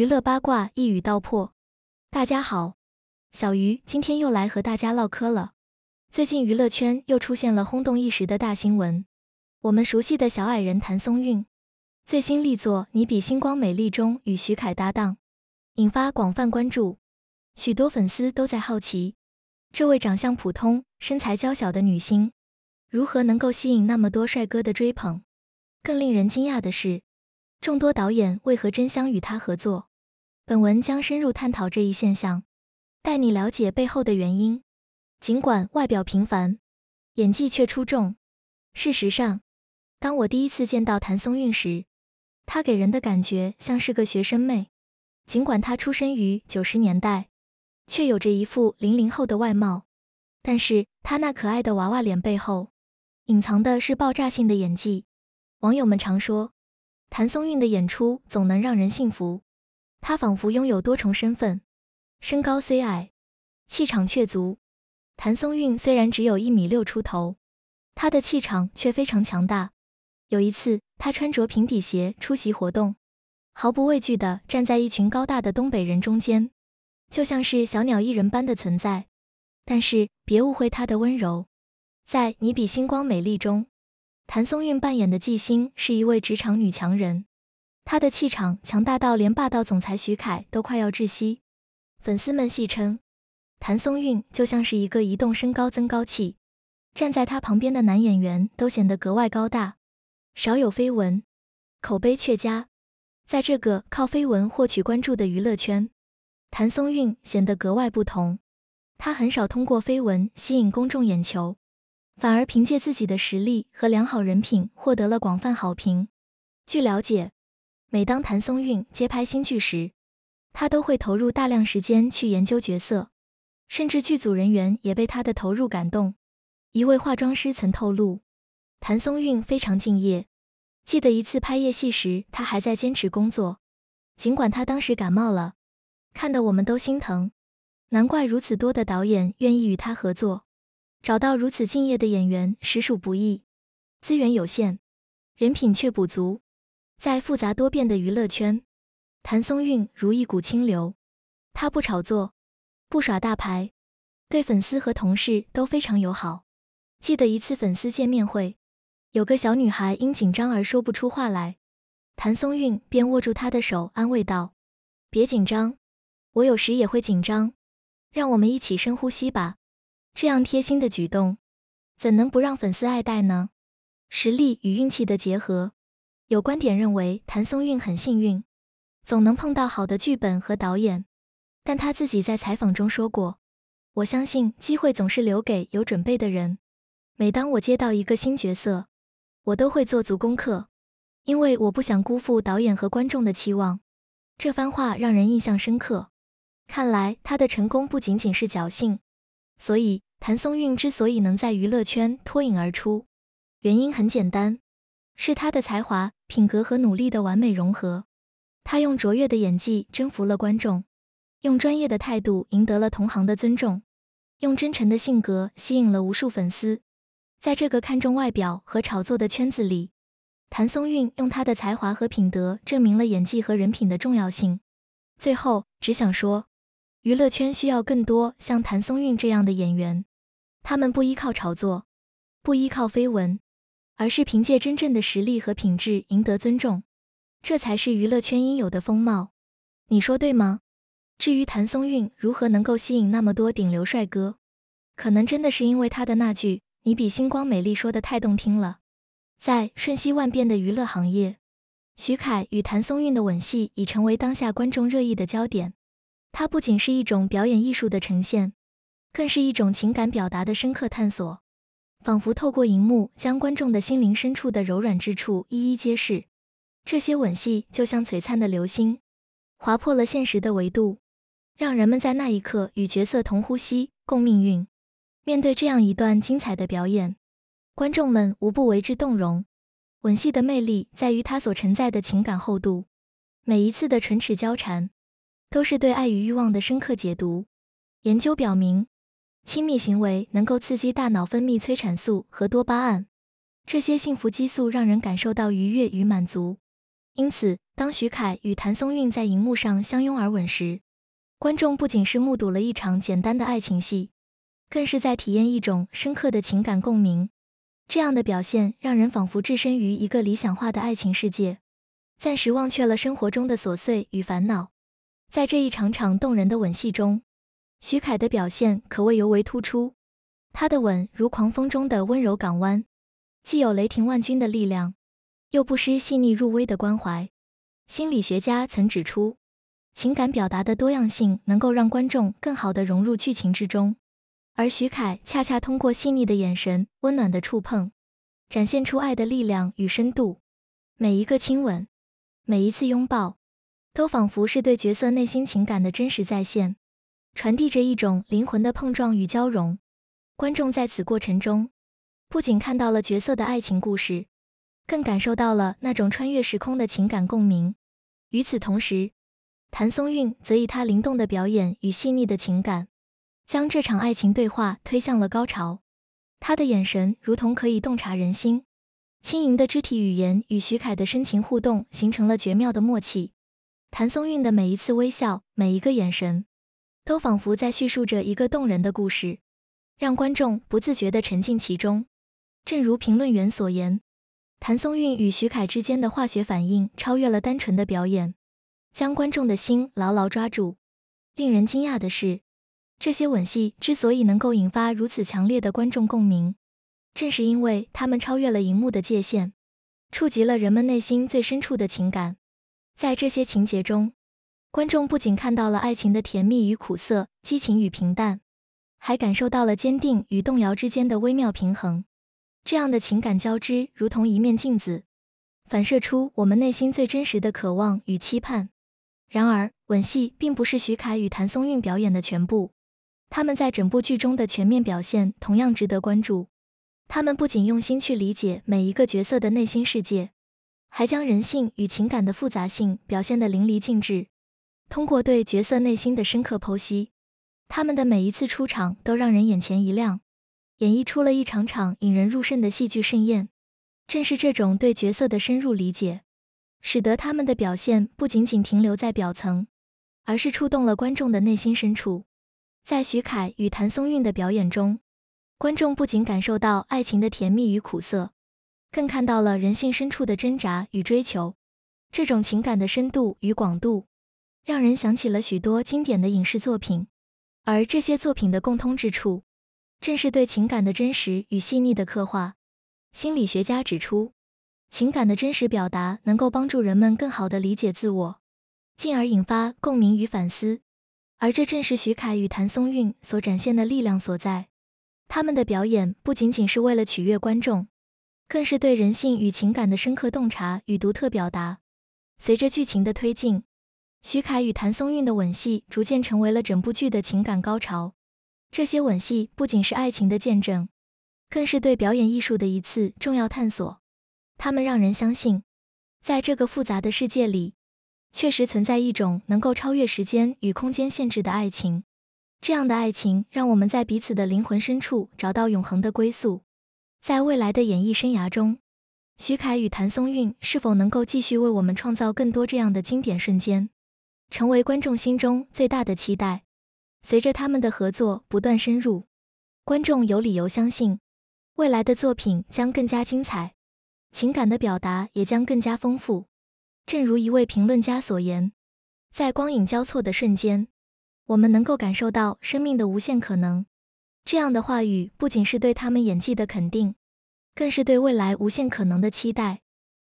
娱乐八卦一语道破。大家好，小鱼今天又来和大家唠嗑了。最近娱乐圈又出现了轰动一时的大新闻。我们熟悉的小矮人谭松韵，最新力作《你比星光美丽》中与徐凯搭档，引发广泛关注。许多粉丝都在好奇，这位长相普通、身材娇小的女星，如何能够吸引那么多帅哥的追捧？更令人惊讶的是，众多导演为何争相与她合作？本文将深入探讨这一现象，带你了解背后的原因。尽管外表平凡，演技却出众。事实上，当我第一次见到谭松韵时，她给人的感觉像是个学生妹。尽管她出生于九十年代，却有着一副零零后的外貌。但是，她那可爱的娃娃脸背后，隐藏的是爆炸性的演技。网友们常说，谭松韵的演出总能让人信服。他仿佛拥有多重身份，身高虽矮，气场却足。谭松韵虽然只有一米六出头，她的气场却非常强大。有一次，她穿着平底鞋出席活动，毫不畏惧地站在一群高大的东北人中间，就像是小鸟依人般的存在。但是，别误会她的温柔。在《你比星光美丽》中，谭松韵扮演的纪星是一位职场女强人。她的气场强大到连霸道总裁徐凯都快要窒息，粉丝们戏称谭松韵就像是一个移动身高增高器，站在她旁边的男演员都显得格外高大。少有绯闻，口碑却佳，在这个靠绯闻获取关注的娱乐圈，谭松韵显得格外不同。她很少通过绯闻吸引公众眼球，反而凭借自己的实力和良好人品获得了广泛好评。据了解。每当谭松韵接拍新剧时，她都会投入大量时间去研究角色，甚至剧组人员也被她的投入感动。一位化妆师曾透露，谭松韵非常敬业。记得一次拍夜戏时，她还在坚持工作，尽管他当时感冒了，看得我们都心疼。难怪如此多的导演愿意与他合作，找到如此敬业的演员实属不易。资源有限，人品却不足，在复杂多变的娱乐圈，谭松韵如一股清流。她不炒作，不耍大牌，对粉丝和同事都非常友好。记得一次粉丝见面会，有个小女孩因紧张而说不出话来，谭松韵便握住她的手，安慰道：“别紧张，我有时也会紧张，让我们一起深呼吸吧。”这样贴心的举动，怎能不让粉丝爱戴呢？实力与运气的结合。有观点认为谭松韵很幸运，总能碰到好的剧本和导演，但她自己在采访中说过：“我相信机会总是留给有准备的人。每当我接到一个新角色，我都会做足功课，因为我不想辜负导演和观众的期望。”这番话让人印象深刻。看来她的成功不仅仅是侥幸，所以谭松韵之所以能在娱乐圈脱颖而出，原因很简单。是他的才华、品格和努力的完美融合。他用卓越的演技征服了观众，用专业的态度赢得了同行的尊重，用真诚的性格吸引了无数粉丝。在这个看重外表和炒作的圈子里，谭松韵用他的才华和品德证明了演技和人品的重要性。最后，只想说，娱乐圈需要更多像谭松韵这样的演员，他们不依靠炒作，不依靠绯闻。而是凭借真正的实力和品质赢得尊重，这才是娱乐圈应有的风貌。你说对吗？至于谭松韵如何能够吸引那么多顶流帅哥，可能真的是因为她的那句“你比星光美丽”说的太动听了。在瞬息万变的娱乐行业，徐凯与谭松韵的吻戏已成为当下观众热议的焦点。它不仅是一种表演艺术的呈现，更是一种情感表达的深刻探索。仿佛透过荧幕，将观众的心灵深处的柔软之处一一揭示。这些吻戏就像璀璨的流星，划破了现实的维度，让人们在那一刻与角色同呼吸、共命运。面对这样一段精彩的表演，观众们无不为之动容。吻戏的魅力在于它所承载的情感厚度，每一次的唇齿交缠，都是对爱与欲望的深刻解读。研究表明。亲密行为能够刺激大脑分泌催产素和多巴胺，这些幸福激素让人感受到愉悦与满足。因此，当徐凯与谭松韵在荧幕上相拥而吻时，观众不仅是目睹了一场简单的爱情戏，更是在体验一种深刻的情感共鸣。这样的表现让人仿佛置身于一个理想化的爱情世界，暂时忘却了生活中的琐碎与烦恼。在这一场场动人的吻戏中，徐凯的表现可谓尤为突出，他的吻如狂风中的温柔港湾，既有雷霆万钧的力量，又不失细腻入微的关怀。心理学家曾指出，情感表达的多样性能够让观众更好的融入剧情之中，而徐凯恰恰通过细腻的眼神、温暖的触碰，展现出爱的力量与深度。每一个亲吻，每一次拥抱，都仿佛是对角色内心情感的真实再现。传递着一种灵魂的碰撞与交融，观众在此过程中不仅看到了角色的爱情故事，更感受到了那种穿越时空的情感共鸣。与此同时，谭松韵则以她灵动的表演与细腻的情感，将这场爱情对话推向了高潮。她的眼神如同可以洞察人心，轻盈的肢体语言与徐凯的深情互动形成了绝妙的默契。谭松韵的每一次微笑，每一个眼神。都仿佛在叙述着一个动人的故事，让观众不自觉地沉浸其中。正如评论员所言，谭松韵与徐凯之间的化学反应超越了单纯的表演，将观众的心牢牢抓住。令人惊讶的是，这些吻戏之所以能够引发如此强烈的观众共鸣，正是因为他们超越了荧幕的界限，触及了人们内心最深处的情感。在这些情节中，观众不仅看到了爱情的甜蜜与苦涩、激情与平淡，还感受到了坚定与动摇之间的微妙平衡。这样的情感交织，如同一面镜子，反射出我们内心最真实的渴望与期盼。然而，吻戏并不是徐凯与谭松韵表演的全部，他们在整部剧中的全面表现同样值得关注。他们不仅用心去理解每一个角色的内心世界，还将人性与情感的复杂性表现得淋漓尽致。通过对角色内心的深刻剖析，他们的每一次出场都让人眼前一亮，演绎出了一场场引人入胜的戏剧盛宴。正是这种对角色的深入理解，使得他们的表现不仅仅停留在表层，而是触动了观众的内心深处。在徐凯与谭松韵的表演中，观众不仅感受到爱情的甜蜜与苦涩，更看到了人性深处的挣扎与追求。这种情感的深度与广度。让人想起了许多经典的影视作品，而这些作品的共通之处，正是对情感的真实与细腻的刻画。心理学家指出，情感的真实表达能够帮助人们更好的理解自我，进而引发共鸣与反思。而这正是许凯与谭松韵所展现的力量所在。他们的表演不仅仅是为了取悦观众，更是对人性与情感的深刻洞察与独特表达。随着剧情的推进，徐凯与谭松韵的吻戏逐渐成为了整部剧的情感高潮。这些吻戏不仅是爱情的见证，更是对表演艺术的一次重要探索。他们让人相信，在这个复杂的世界里，确实存在一种能够超越时间与空间限制的爱情。这样的爱情让我们在彼此的灵魂深处找到永恒的归宿。在未来的演艺生涯中，徐凯与谭松韵是否能够继续为我们创造更多这样的经典瞬间？成为观众心中最大的期待。随着他们的合作不断深入，观众有理由相信，未来的作品将更加精彩，情感的表达也将更加丰富。正如一位评论家所言：“在光影交错的瞬间，我们能够感受到生命的无限可能。”这样的话语不仅是对他们演技的肯定，更是对未来无限可能的期待。